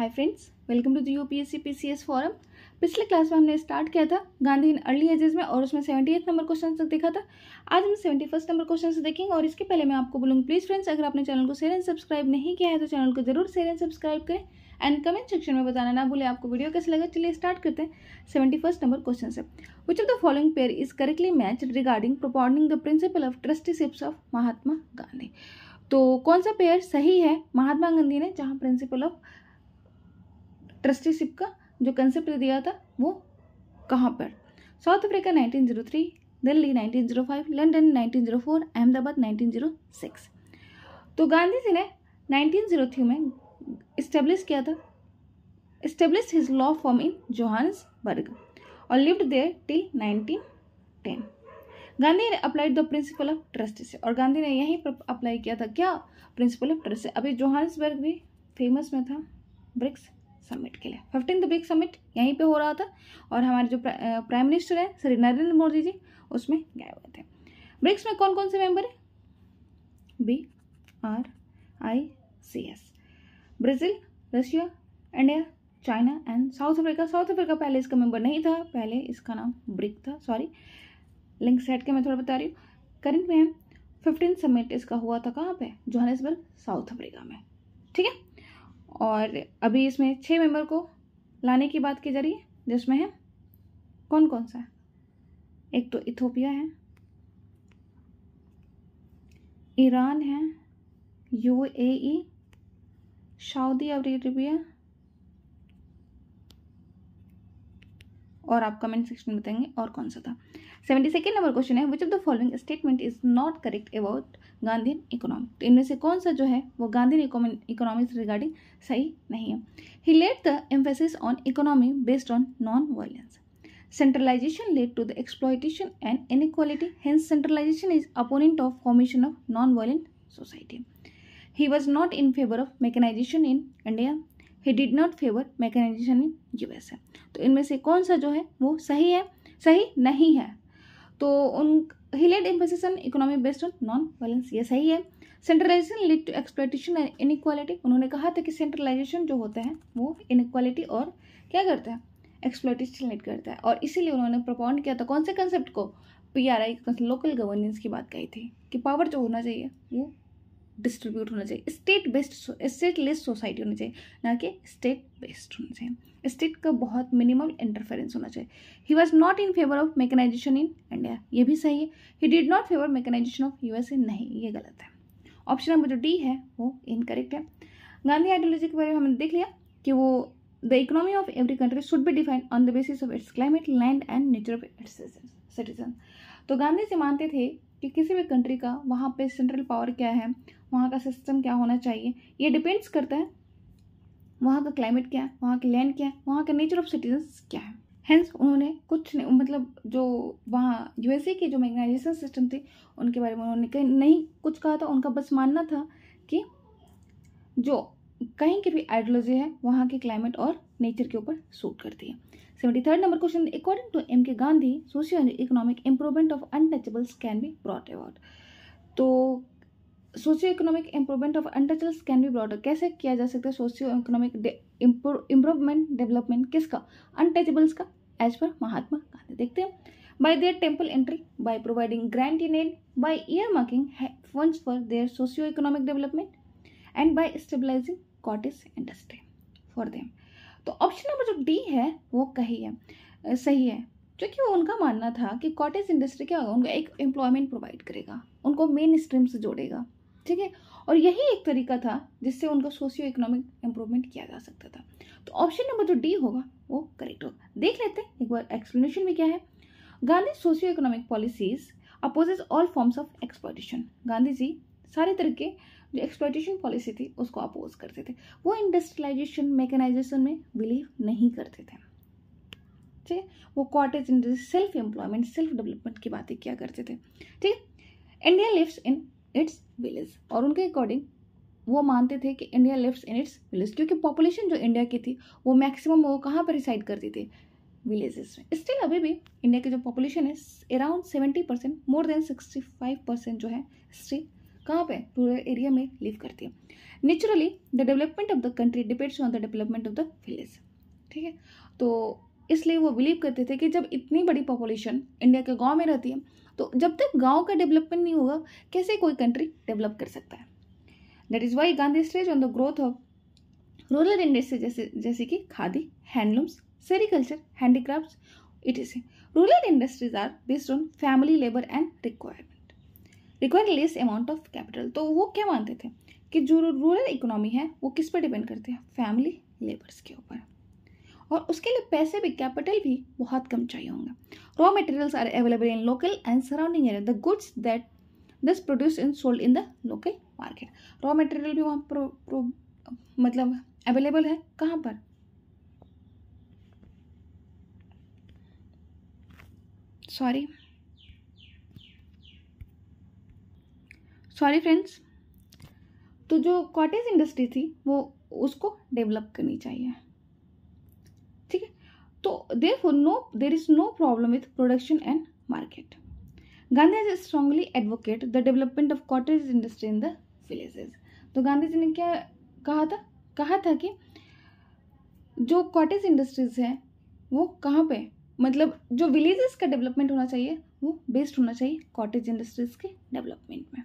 hi friends welcome to the UPSC PCS forum पिछले class में हमने स्टार्ट किया था गांधी इन अर्ली एजेस में और उसमें सेवेंटी एथ नंबर क्वेश्चन तक देखा था आज हम सेवेंटी फर्स्ट नंबर क्वेश्चन से देखेंगे और इसके पहले मैं आपको बोलूँगी प्लीज़ फ्रेंड्स अगर आपने चैनल को शेयर एंड सब्सक्राइब नहीं किया है तो चैनल को जरूर शेयर एंड सब्सक्राइब करें एंड कमेंट सेक्शन में बताना ना भूले आपको वीडियो कैसे लगा चलिए स्टार्ट करते हैं सेवेंटी फर्स्ट नंबर क्वेश्चन से which of the following pair is correctly match regarding propounding the principle of trusteeships of Mahatma Gandhi तो कौन सा पेयर सही है महात्मा गांधी ने जहाँ प्रिंसिपल ऑफ ट्रस्टीशिप का जो कंसेप्ट दिया था वो कहाँ पर South Africa 1903 Delhi 1905 London 1904 Ahmedabad 1906 तो गांधी जी ने 1903 में इस्टेब्लिश किया था establish his law form in Johannesburg और लिव्ड देयर टिल 1910 गांधी ने applied the principle of trust से और गांधी ने यही अप्लाई किया था क्या प्रिंसिपल ऑफ ट्रस्ट से अभी जोहान्सबर्ग भी फेमस में था ब्रिक्स समिट के लिए फिफ्टीन ब्रिक्स समिट यहीं पे हो रहा था और हमारे जो प्राइम मिनिस्टर हैं श्री नरेंद्र मोदी जी उसमें गए हुए थे ब्रिक्स में कौन कौन से मेंबर है B R I C S Brazil Russia India China and South Africa South Africa पहले इसका मेंबर नहीं था पहले इसका नाम ब्रिक था सॉरी लिंक सेट के मैं थोड़ा बता रही हूँ करंट में फिफ्टीन समिट इसका हुआ था कहाँ पे जोहानसबर्ग साउथ अफ्रीका में ठीक है और अभी इसमें छः मेंबर को लाने की बात की जा रही है जिसमें है कौन कौन सा एक तो इथोपिया है ईरान है यू ए सऊदी अरेबिया और आप कमेंट सेक्शन में बताएंगे और कौन सा था सेवेंटी सेकेंड नंबर क्वेश्चन है which of the following statement is not correct about Gandhi economic तो इनमें से कौन सा जो है वो गांधी इकोनॉमिक्स रिगार्डिंग सही नहीं है he laid the emphasis on economy based on non violence centralisation led to the exploitation and inequality hence centralisation is opponent of formation of non violent society he was not in favour of mechanisation in India he did not favour mechanisation in USA तो इनमें से कौन सा जो है वो सही है सही नहीं है तो उन he laid on economy based on non violence ये सही है centralisation lead to exploitation and inequality उन्होंने कहा था कि सेंट्रलाइजेशन जो होता है वो इनक्वालिटी और क्या करता है एक्सप्लेटेशन लीड करता है और इसीलिए उन्होंने प्रपाउंड किया था कौन से कंसेप्ट को P R I local governance की बात कही थी कि पावर जो होना चाहिए वो डिस्ट्रीब्यूट होना चाहिए state based stateless society होनी चाहिए ना कि स्टेट बेस्ड होना चाहिए स्टेट का बहुत मिनिमम इंटरफेरेंस होना चाहिए he was not in favour of mechanisation in India ये भी सही है he did not favour mechanisation of U नहीं ये गलत है ऑप्शन नंबर जो डी है वो इनकरेक्ट है गांधी आइडियोलॉजी के बारे में हमने देख लिया कि वो the economy of every country should be defined on the basis of its climate land and nature of its citizen तो गांधी जी मानते थे कि किसी भी कंट्री का वहाँ पे सेंट्रल पावर क्या है वहाँ का सिस्टम क्या होना चाहिए ये डिपेंड्स करता है वहाँ का क्लाइमेट क्या है वहाँ की लैंड क्या है वहाँ का नेचर ऑफ सिटीजन्स क्या है हैंस उन्होंने कुछ नहीं मतलब जो वहाँ यूएसए के जो मैग्नाइजेशन सिस्टम थे उनके बारे में उन्होंने कहीं नहीं कुछ कहा था उनका बस मानना था कि जो कहीं की भी आइडियोलॉजी है वहाँ के क्लाइमेट और नेचर के ऊपर सूट करती है seventy third number question according to M K Gandhi socio economic improvement of untouchables can be brought about तो socio economic improvement of untouchables can be broader कैसे किया जा सकता है सोशियो इकोनॉमिक इम्प्रूवमेंट डेवलपमेंट किसका अनटचेबल्स का एज पर महात्मा गांधी देखते हैं temple entry by providing grant in aid by earmarking fund for their socio economic development and by stabilising cottage industry for them तो ऑप्शन नंबर जो D है वो कही है सही है क्योंकि वो उनका मानना था कि कॉटेज इंडस्ट्री क्या होगा उनका एक एम्प्लॉयमेंट प्रोवाइड करेगा उनको मेन स्ट्रीम से जोड़ेगा ठीक है और यही एक तरीका था जिससे उनका सोशियो इकोनॉमिक इम्प्रूवमेंट किया जा सकता था तो ऑप्शन नंबर जो डी होगा वो करेक्ट होगा देख लेते हैं एक बार एक्सप्लेनेशन में क्या है Gandhi socio economic policies opposes all forms of exploitation Gandhi ji सारे तरह के जो एक्सप्लॉटेशन पॉलिसी थी उसको अपोज करते थे वो इंडस्ट्रियलाइजेशन मैकेनाइजेशन में बिलीव नहीं करते थे ठीक है वो cottage industry self employment self development की बातें किया करते थे ठीक है India lives in its village और उनके अकॉर्डिंग वो मानते थे कि India lives in its village क्योंकि पॉपुलेशन जो इंडिया की थी वो मैक्सिमम वो कहाँ पर रिसाइड करती थी विलेजेस में स्टिल अभी भी इंडिया की जो पॉपुलेशन है around seventy percent more than sixty five percent जो है स्टिल कहाँ पे रूरल एरिया में लिव करती है naturally the development of the country depends on the development of the village ठीक है तो इसलिए वो बिलीव करते थे कि जब इतनी बड़ी पॉपुलेशन इंडिया के गांव में रहती है तो जब तक गाँव का डेवलपमेंट नहीं होगा कैसे कोई कंट्री डेवलप कर सकता है that is why Gandhi stage on the growth of rural industry जैसे जैसे कि khadi handlooms sericulture handicraft it is rural industries are based on family labour and requirement require less amount of capital तो वो क्या मानते थे कि जो रूरल इकोनॉमी है वो किस पर डिपेंड करती है फैमिली लेबर्स के ऊपर और उसके लिए पैसे भी कैपिटल भी बहुत कम चाहिए होंगे raw materials are available in local and surrounding area the goods that this produce in sold in the local market raw material भी वहाँ मतलब अवेलेबल है कहाँ पर सॉरी सॉरी फ्रेंड्स तो जो कॉटेज इंडस्ट्री थी वो उसको डेवलप करनी चाहिए तो therefore no there is no problem with production and market Gandhi ji strongly advocate the development of cottage industry in the villages तो गांधी जी ने क्या कहा था कहा था कि जो कॉटेज इंडस्ट्रीज हैं वो कहाँ पे मतलब जो विलेजेस का डेवलपमेंट होना चाहिए वो बेस्ड होना चाहिए कॉटेज इंडस्ट्रीज के डेवलपमेंट में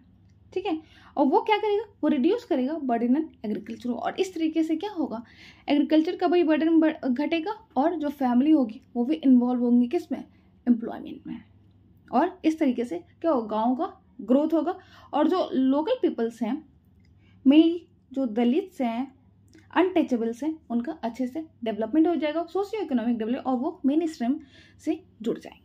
ठीक है और वो क्या करेगा वो रिड्यूस करेगा बर्डन ऑन एग्रीकल्चर और इस तरीके से क्या होगा एग्रीकल्चर का भी बर्डन घटेगा और जो फैमिली होगी वो भी इन्वॉल्व होंगी किस में एम्प्लॉयमेंट में और इस तरीके से क्या होगा गाँव का ग्रोथ होगा और जो लोकल पीपल्स हैं मेनली जो दलित्स हैं अनटचेबल्स हैं उनका अच्छे से डेवलपमेंट हो जाएगा सोशियो इकोनॉमिक डेवलप और वो मेन स्ट्रीम से जुड़ जाएंगे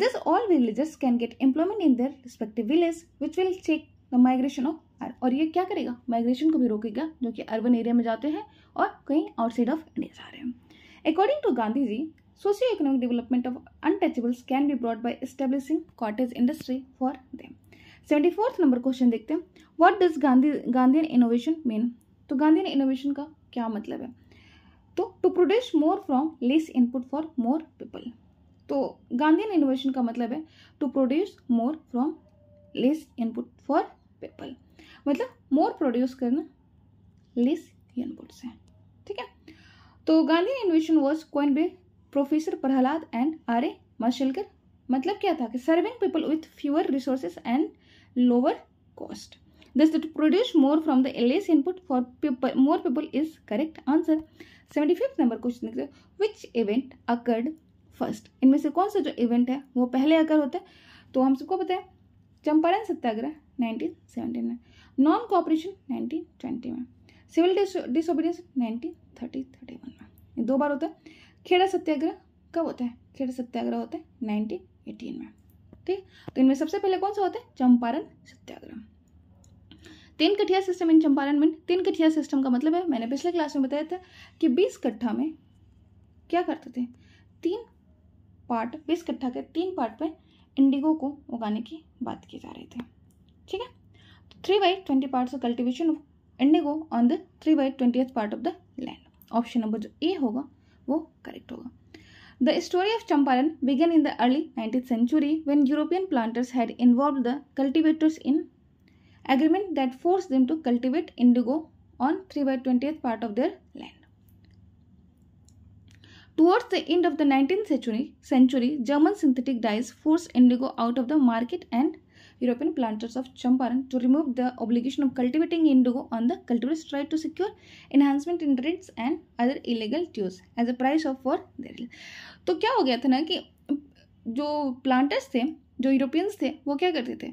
this all villagers can get employment in their respective villages which will check the migration of और ये क्या करेगा माइग्रेशन को भी रोकेगा जो कि अर्बन एरिया में जाते हैं और कहीं आउटसाइड ऑफ इंडिया जा रहे हैं according to Gandhi ji socio economic development of untouchables can be brought by establishing cottage industry for them seventy fourth number question देखते हैं what does Gandhi Gandhian innovation mean तो गांधी इनोवेशन का क्या मतलब है तो to produce more from less input for more people तो Gandhi innovation का मतलब है to produce more from less input for people मतलब मोर प्रोड्यूस करना लेस इनपुट से ठीक है तो Gandhi innovation was coin by professor Prahalad and R A Mashelkar मतलब क्या था कि serving people with fewer resources and lower cost this thus produce more from the less input for people more people is correct answer seventy fifth number question which event occurred first इनमें से कौन सा जो event है वो पहले अगर होता है तो हम सबको पता है चंपारण सत्याग्रह में नॉन कॉपरेशन नाइनटीन ट्वेंटी में civil disobedience nineteen thirty thirty one में ये दो बार होता है खेड़ा सत्याग्रह कब होता है खेड़ा सत्याग्रह होता है नाइनटीन एटीन में ठीक तो इनमें सबसे पहले कौन सा होता है चंपारण सत्याग्रह तीन कठिया सिस्टम इन चंपारण में तीन कठिया सिस्टम का मतलब है मैंने पिछले क्लास में बताया था कि बीस कट्ठा में क्या करते थे तीन पार्ट बीस कट्ठा के तीन पार्ट पे इंडिगो को उगाने की बात की जा रही थी ठीक है तो three by twenty part of cultivation of indigo on the three by twenty part of the land option number जो ए होगा वो करेक्ट होगा the story of Champaran began in the early nineteen century when European planters had involve the cultivators in agreement that force them to cultivate indigo on three by twenty part of their land Towards the end of the 19th century, century German synthetic dyes forced indigo out of the market and European planters of Champaran to remove the obligation of cultivating indigo on the cultivators tried to secure enhancement in rents and other illegal dues as a price of for their तो क्या हो गया था ना कि जो planters थे जो यूरोपियंस थे वो क्या करते थे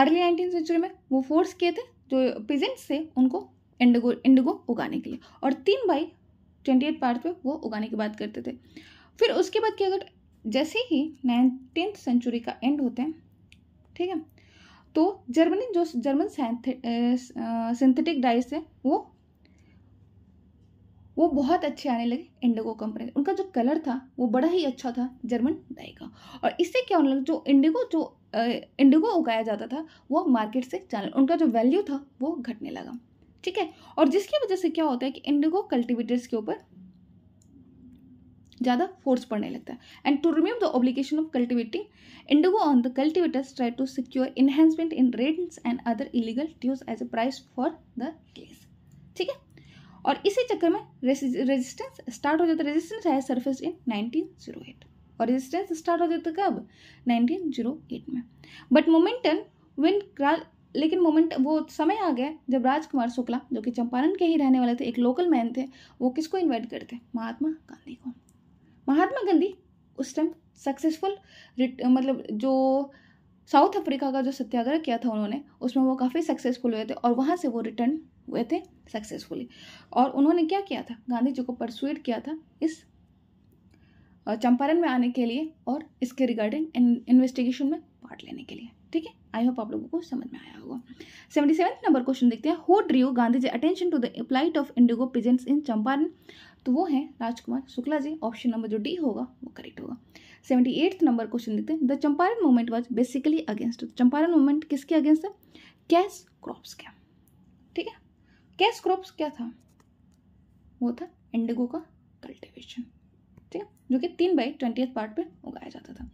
अर्ली नाइनटीन सेंचुरी में वो फोर्स किए थे जो पीजेंट्स थे उनको इंडिगो इंडिगो उगाने के लिए और तीन भाई ट्वेंटी एट पार्ट पे वो उगाने की बात करते थे फिर उसके बाद क्या अगर जैसे ही नाइनटीन सेंचुरी का एंड होता है ठीक है तो जर्मनी जो जर्मन सिंथेटिक डाइस है वो वो बहुत अच्छे आने लगे इंडिगो कंपनी उनका जो कलर था वो बड़ा ही अच्छा था जर्मन डाई का और इससे क्या होने लगा जो इंडिगो जो इंडिगो उगाया जाता था वो मार्केट से जाने उनका जो वैल्यू था वो घटने लगा ठीक है और जिसकी वजह से क्या होता है कि इंडिगो कल्टिवेटर्स के ऊपर ज़्यादा फोर्स पड़ने लगता है and to remove the obligation of cultivating indigo on the cultivators try to secure enhancement in rents and other illegal dues as a price for the case ठीक है और इसी चक्कर में रेजिस्टेंस स्टार्ट हो जाता है रेजिस्टेंस है सरफेस इन 1908 और रेजिस्टेंस स्टार्ट हो जाता है कब 1908 में बट मोमेंटन when लेकिन मोमेंट वो समय आ गया जब राजकुमार शुक्ला जो कि चंपारण के ही रहने वाले थे एक लोकल मैन थे वो किसको इन्वाइट करते महात्मा गांधी को महात्मा गांधी उस टाइम सक्सेसफुल मतलब जो साउथ अफ्रीका का जो सत्याग्रह किया था उन्होंने उसमें वो काफ़ी सक्सेसफुल हुए थे और वहाँ से वो रिटर्न हुए थे सक्सेसफुली और उन्होंने क्या किया था गांधी जी को परसुएट किया था इस चंपारण में आने के लिए और इसके रिगार्डिंग इन्वेस्टिगेशन में पार्ट लेने के लिए ठीक है आई होप आप लोगों को समझ में आया होगा सेवेंटी सेवन नंबर क्वेश्चन देखते हैं who drew Gandhi ji attention to the plight of indigo peasants in Champaran तो वो है राजकुमार शुक्ला जी ऑप्शन नंबर जो डी होगा वो करेक्ट होगा सेवेंटी एट नंबर क्वेश्चन देखते हैं the Champaran movement was basically against Champaran movement किसके अगेंस्ट है कैश क्रॉप्स क्या ठीक है कैश क्रॉप्स क्या था वो था इंडिगो का कल्टिवेशन ठीक है जो कि तीन बाई ट्वेंटी पार्ट पर उगाया जाता था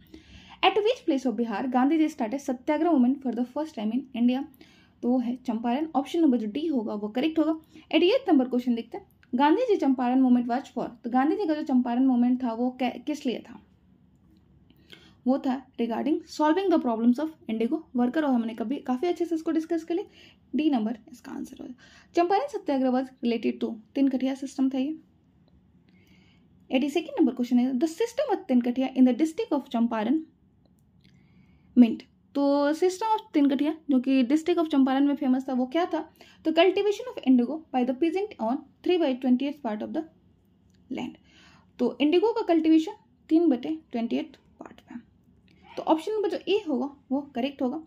at which place of Bihar Gandhi ji start satyagraha women for the first time in India तो वो है चंपारण ऑप्शन नंबर जो डी होगा वो करेक्ट होगा एट एट नंबर क्वेश्चन देखते हैं Gandhi ji Champaran movement watch for तो गांधी जी का जो चंपारण मूवमेंट था वो किस लिए था वो था regarding solving the problems of indigo worker और हमने कभी काफ़ी अच्छे से इसको डिस्कस कर लिया डी नंबर इसका आंसर होगा Champaran satyagraha was related to tinkathia system था ये एटी सेकेंड नंबर क्वेश्चन है द सिस्टम ऑफ तीन कठिया in the district of Champaran meant तो सिस्टम ऑफ तिनकटिया जो कि डिस्ट्रिक्ट ऑफ चंपारण में फेमस था वो क्या था तो cultivation of indigo by the peasant on three by twenty eight part of the land तो इंडिगो का कल्टिवेशन तीन बटे ट्वेंटी एट पार्ट में तो ऑप्शन नंबर जो ए होगा वो करेक्ट होगा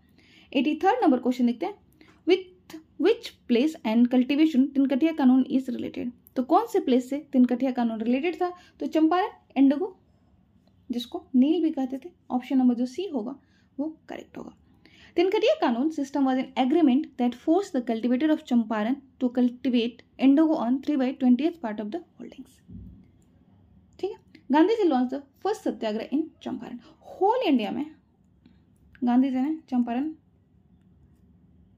एटी थर्ड नंबर क्वेश्चन देखते हैं with which place and cultivation tinkathia कानून इज रिलेटेड तो कौन से प्लेस से तिनकटिया कानून रिलेटेड था तो चंपारण इंडिगो जिसको नील भी कहते थे ऑप्शन नंबर जो सी होगा वो करेक्ट होगा तिनकटिया कानून system was in agreement that force the cultivator of Champaran to cultivate cultivate on three by twenty 20th part of the ठीक है Gandhi ji launch the first satyagraha in Champaran whole India में गांधी जी ने चंपारण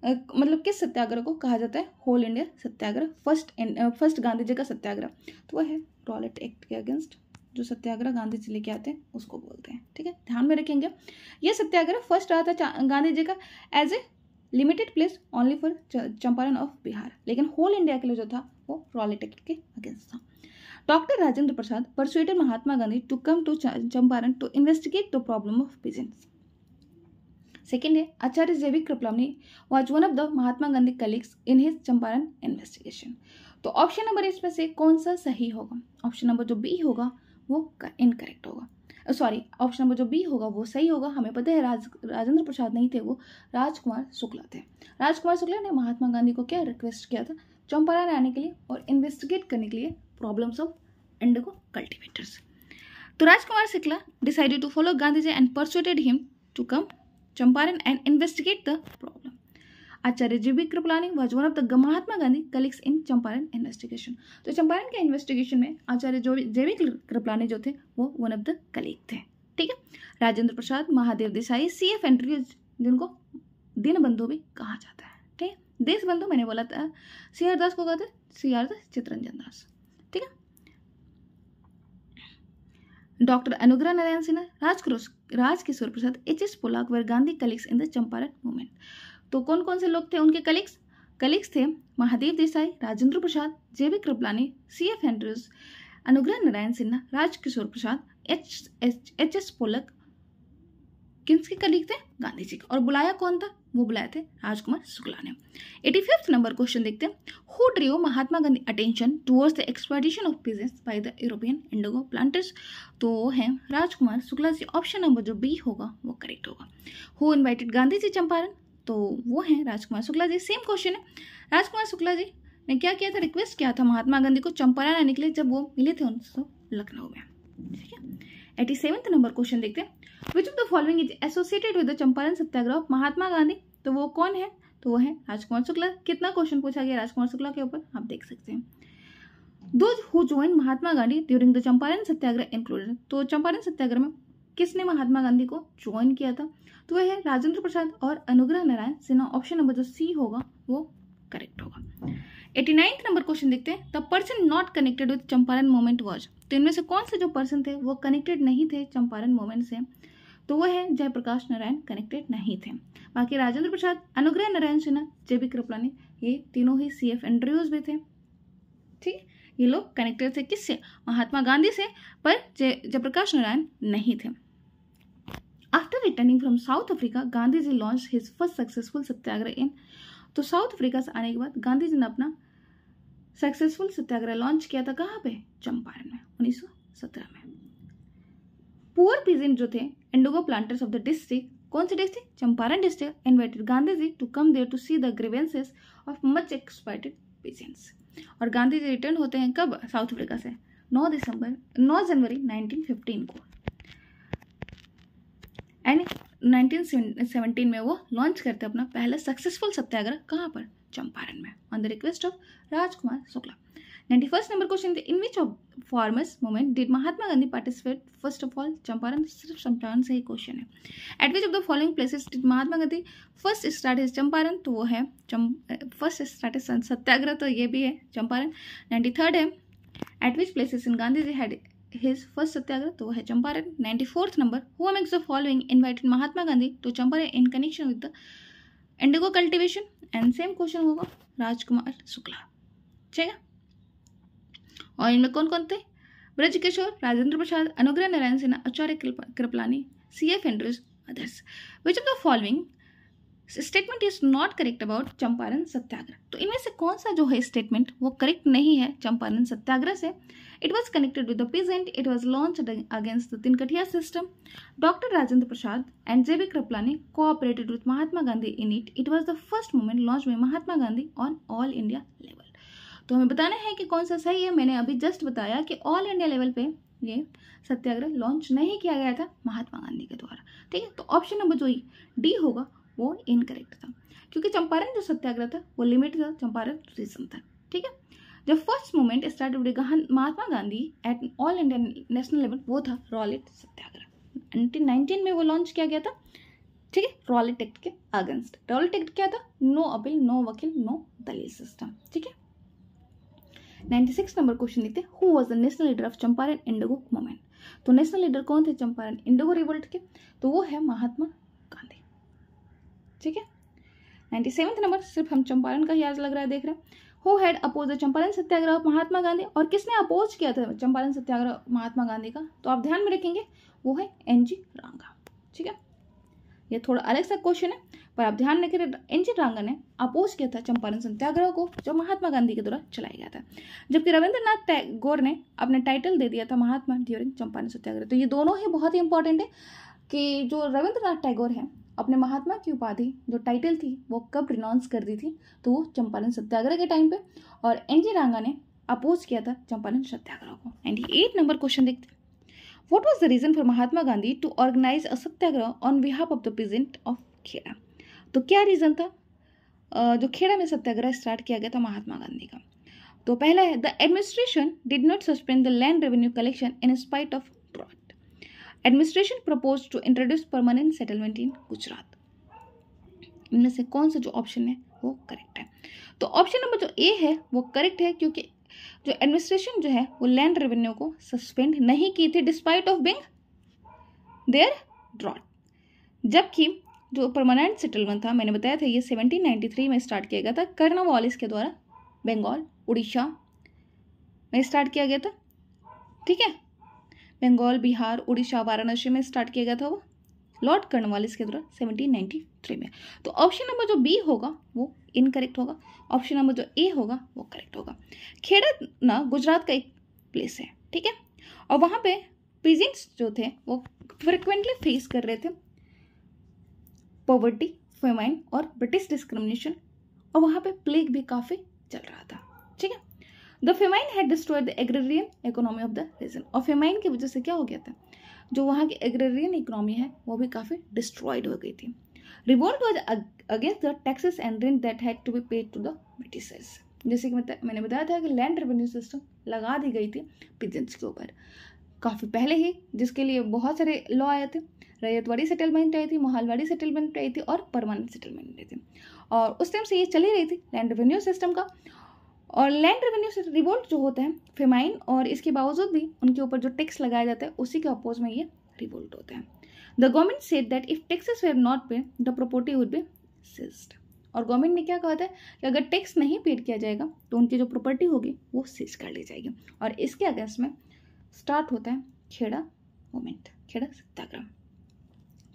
मतलब किस सत्याग्रह को कहा जाता है whole India satyagraha first first Gandhi ji का सत्याग्रह तो वह है रॉलेट एक्ट के अगेंस्ट जो सत्याग्रह गांधी जी लेके आते हैं उसको बोलते हैं ठीक है ध्यान में रखेंगे ये सत्याग्रह फर्स्ट रहा था गांधी जी का as a limited place only for Champaran of Bihar लेकिन होल इंडिया के लिए जो था वो रॉलेटेक के अगेंस्ट था doctor Rajendra Prasad persuaded Mahatma Gandhi to come to Champaran to investigate the problem of peasants second है आचार्य जैविक Kripalani was one of the Mahatma Gandhi colleagues in his Champaran investigation तो ऑप्शन नंबर इसमें से कौन सा सही होगा ऑप्शन नंबर जो बी होगा वो इनकरेक्ट होगा सॉरी ऑप्शन नंबर जो बी होगा वो सही होगा हमें पता है राज राजेंद्र प्रसाद नहीं थे वो राजकुमार शुक्ला थे राजकुमार शुक्ला ने महात्मा गांधी को क्या रिक्वेस्ट किया था चंपारण आने के लिए और इन्वेस्टिगेट करने के लिए प्रॉब्लम्स ऑफ इंडिगो कल्टिवेटर्स तो Rajkumar Shukla decided to follow Gandhi ji and persuaded him to come Champaran and investigate the problem Acharya J B Kripalani was one of the Mahatma Gandhi colleagues in Champaran investigation तो चंपारण के इन्वेस्टिगेशन में आचार्य जो जे बी कृपलानी जो थे वो वन ऑफ द कलिक थे ठीक है Rajendra Prasad Mahadev Desai C F Andrews जिनको बंधु भी कहा जाता है ठीक है देश बंधु मैंने बोला था सी आर दास को कहते सी आर दास चित्रंजन दास ठीक है doctor Anugrah Narayan Sinha Rajkishore Prasad H S Polak were Gandhi colleagues in the Champaran movement तो कौन कौन से लोग थे उनके कलीग्स कलीग्स थे Mahadev Desai Rajendra Prasad J V Kripalani C F Andrews Anugrah Narayan Sinha Rajkishore Prasad H H H S Polak किसके कलीग थे गांधी जी और बुलाया कौन था वो बुलाए थे राजकुमार शुक्ला ने एटी फिफ्थ नंबर क्वेश्चन देखते हैं who drew Mahatma Gandhi attention towards the exploitation of business by the European indigo planters तो वो है राजकुमार शुक्ला जी ऑप्शन नंबर जो बी होगा वो करेक्ट होगा हु इन्वाइटेड गांधी जी चंपारण तो वो हैं राजकुमार शुक्ला जी सेम क्वेश्चन है राजकुमार शुक्ला जी ने क्या किया था रिक्वेस्ट किया था महात्मा गांधी को चंपारण आने के लिए जब वो मिले थे उनसे लखनऊ में ठीक है एटी सेवन्थ नंबर क्वेश्चन देखते हैं which of the following is associated with the Champaran satyagraha of Mahatma Gandhi तो वो कौन है तो वो है राजकुमार शुक्ला कितना क्वेश्चन पूछा गया राजकुमार शुक्ला के ऊपर आप देख सकते हैं दो who join Mahatma Gandhi during the Champaran satyagraha included तो चंपारण सत्याग्रह में किसने महात्मा गांधी को ज्वाइन किया था तो वह है राजेंद्र प्रसाद और अनुग्रह नारायण सिन्हा ऑप्शन नंबर जो सी होगा वो करेक्ट होगा एटी नाइन्थ नंबर क्वेश्चन देखते हैं the person not connected with Champaran movement was तो इनमें से कौन से जो पर्सन थे वो कनेक्टेड नहीं थे चंपारण मोमेंट से तो वह है जयप्रकाश नारायण कनेक्टेड नहीं थे बाकी राजेंद्र प्रसाद अनुग्रह नारायण सिन्हा जे बी कृपलानी ये तीनों ही सी एफ एंड्रयूज भी थे ठीक ये लोग कनेक्टेड थे किससे महात्मा गांधी से पर जयप्रकाश नारायण नहीं थे returning from South Africa, Gandhi ji launched his first successful satyagrah in तो साउथ अफ्रीका से आने के बाद गांधी जी ने अपना सक्सेसफुल सत्याग्रह लॉन्च किया था कहाँ पे चंपारण में 1917 में पुअर पीजेंट जो थे indigo planters of the district कौन से district Champaran district invited Gandhi ji to come there to see the grievances of much exploited peasants और गांधी जी रिटर्न होते हैं कब साउथ अफ्रीका से 9 दिसंबर 9 जनवरी 1915 को एंड 1917 में वो लॉन्च करते अपना पहला सक्सेसफुल सत्याग्रह कहाँ पर चंपारण में on the request of Rajkumar Shukla ninety first number question in which of farmers movement did Mahatma Gandhi participate first of all Champaran तो सिर्फ चंपारण से ही क्वेश्चन है at which of the following places did Mahatma Gandhi first start is Champaran तो वो है फर्स्ट स्टार्ट इज सत्याग्रह तो ये भी है चंपारण नाइन्टी थर्ड है at which places in Gandhi ji had his first satyagraha to hai champaran 94th number who amongst the following invited mahatma gandhi to champaran in connection with the indigo cultivation and same question होगा राजकुमार शुक्ला ठीक है और इनमें कौन कौन थे ब्रज किशोर Rajendra Prasad Anugrah Narayan Sinha Acharya Kripalani C F Andrews others which of the following statement is not correct about Champaran satyagraha तो इनमें से कौन सा जो है स्टेटमेंट वो करेक्ट नहीं है चंपारण सत्याग्रह से it was connected with the peasant it was launch against the tinkathia system doctor Rajendra Prasad and J B Kripalani cooperated with Mahatma Gandhi in it it was the first movement launch में Mahatma Gandhi on all India level तो हमें बताना है कि कौन सा सही है मैंने अभी जस्ट बताया कि ऑल इंडिया लेवल पे ये सत्याग्रह लॉन्च नहीं किया गया था महात्मा गांधी के द्वारा ठीक है तो ऑप्शन नंबर जो डी होगा वो इनकरेक्ट था क्योंकि चंपारण जो सत्याग्रह था वो लिमिट था चंपारण रीजन था ठीक है the first movement start Mahatma Gandhi at all India national level वो था रॉलेट सत्याग्रह नाइनटीन नाइनटीन में वो लॉन्च किया गया था ठीक है रॉलेट एक्ट के अगेंस्ट रॉलेट एक्ट क्या था नो अपील नो वकील नो दलील सिस्टम ठीक है नाइन्टी सिक्स नंबर क्वेश्चन देखते who was the national leader of Champaran indigo movement तो नेशनल लीडर कौन थे चंपारण इंडिगो रिवोल्ट के तो वो है महात्मा ठीक है नाइन्टी सेवन्थ नंबर सिर्फ हम चंपारण का ही आज लग रहा है देख रहे हैं who had oppose the Champaran satyagraha Mahatma Gandhi और किसने अपोज किया था चंपारण सत्याग्रह महात्मा गांधी का तो आप ध्यान में रखेंगे वो है एन जी रांगा ठीक है ये थोड़ा अलग सा क्वेश्चन है पर आप ध्यान रखें एन जी रांगा ने अपोज किया था चंपारण सत्याग्रह को जो महात्मा गांधी के द्वारा चलाया गया था जबकि रविंद्रनाथ टैगोर ने अपने टाइटल दे दिया था महात्मा ड्यूरिंग चंपारण सत्याग्रह तो ये दोनों ही बहुत ही इंपॉर्टेंट है कि जो रविंद्रनाथ टैगोर हैं अपने महात्मा की उपाधि जो टाइटल थी वो कब रिनाउंस कर दी थी तो वो चंपारण सत्याग्रह के टाइम पे और एन जी रांगा ने अपोज किया था चंपारण सत्याग्रह को एंड एट नंबर क्वेश्चन देखते हैं what was the reason for Mahatma Gandhi to organise a satyagraha on behalf of the present of Kheda तो क्या रीज़न था जो खेड़ा में सत्याग्रह स्टार्ट किया गया था महात्मा गांधी का तो पहला है the administration did not suspend the land revenue collection in spite of administration propose to introduce permanent settlement in Gujarat इनमें से कौन सा जो ऑप्शन है वो करेक्ट है तो ऑप्शन नंबर जो ए है वो करेक्ट है क्योंकि जो एडमिनिस्ट्रेशन जो है वो लैंड रेवेन्यू को सस्पेंड नहीं की थी despite of being there drought जबकि जो परमानेंट सेटलमेंट था मैंने बताया था ये 1793 में स्टार्ट किया गया था कर्नावालिस के द्वारा बंगाल उड़ीसा में स्टार्ट किया गया था ठीक है बंगाल बिहार उड़ीसा वाराणसी में स्टार्ट किया गया था वो लॉर्ड कर्नवालिस के द्वारा 1793 में तो ऑप्शन नंबर जो बी होगा वो इनकरेक्ट होगा ऑप्शन नंबर जो ए होगा वो करेक्ट होगा खेड़ा ना गुजरात का एक प्लेस है ठीक है और वहाँ पे पीजेंट्स जो थे वो फ्रिक्वेंटली फेस कर रहे थे पॉवर्टी फेमाइन और ब्रिटिश डिस्क्रिमिनेशन और वहाँ पे प्लेग भी काफ़ी चल रहा था ठीक है the famine had destroyed the agrarian economy of the region और फेमाइन की वजह से क्या हो गया था जो वहाँ की एग्रेरियन इकोनॉमी है वो भी काफ़ी डिस्ट्रॉयड हो गई थी revolt was against the taxes and rent that had to be paid to the Britishers जैसे कि मैंने बताया था कि लैंड रेवेन्यू सिस्टम लगा दी गई थी पिजेंस के ऊपर काफ़ी पहले ही जिसके लिए बहुत सारे लॉ आए थे रैयतवाड़ी सेटलमेंट आई थी मोहालवाड़ी सेटलमेंट आई थी और परमानेंट सेटलमेंट आई थी और उस टाइम से ये चली रही थी लैंड रेवेन्यू सिस्टम का और लैंड रेवेन्यू से रिवोल्ट जो होता है फेमाइन और इसके बावजूद भी उनके ऊपर जो टैक्स लगाया जाता है उसी के अपोज में ये रिवोल्ट होता है the government said that if taxes were not pay the property would be seized और गवर्नमेंट ने क्या कहा था कि अगर टैक्स नहीं पेड किया जाएगा तो उनकी जो प्रॉपर्टी होगी वो सीज कर ली जाएगी और इसके अगेंस्ट में स्टार्ट होता है खेड़ा मोमेंट खेड़ा सत्याग्रह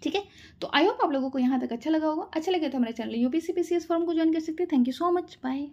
ठीक है तो आई होप आप लोगों को यहाँ तक अच्छा लगा होगा अच्छा लगे तो हमारे चैनल यूपीसी पी फॉर्म को ज्वाइन कर सकते हैं thank you so much bye